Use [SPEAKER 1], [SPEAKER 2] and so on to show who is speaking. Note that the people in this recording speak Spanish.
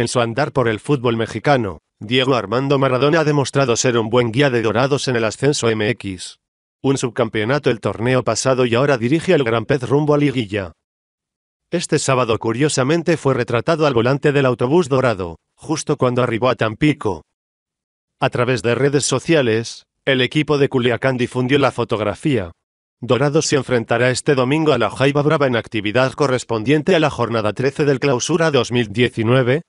[SPEAKER 1] En su andar por el fútbol mexicano, Diego Armando Maradona ha demostrado ser un buen guía de dorados en el ascenso MX. Un subcampeonato el torneo pasado y ahora dirige al Gran Pez rumbo a Liguilla. Este sábado curiosamente fue retratado al volante del autobús dorado, justo cuando arribó a Tampico. A través de redes sociales, el equipo de Culiacán difundió la fotografía. Dorado se enfrentará este domingo a la Jaiba Brava en actividad correspondiente a la jornada 13 del Clausura 2019,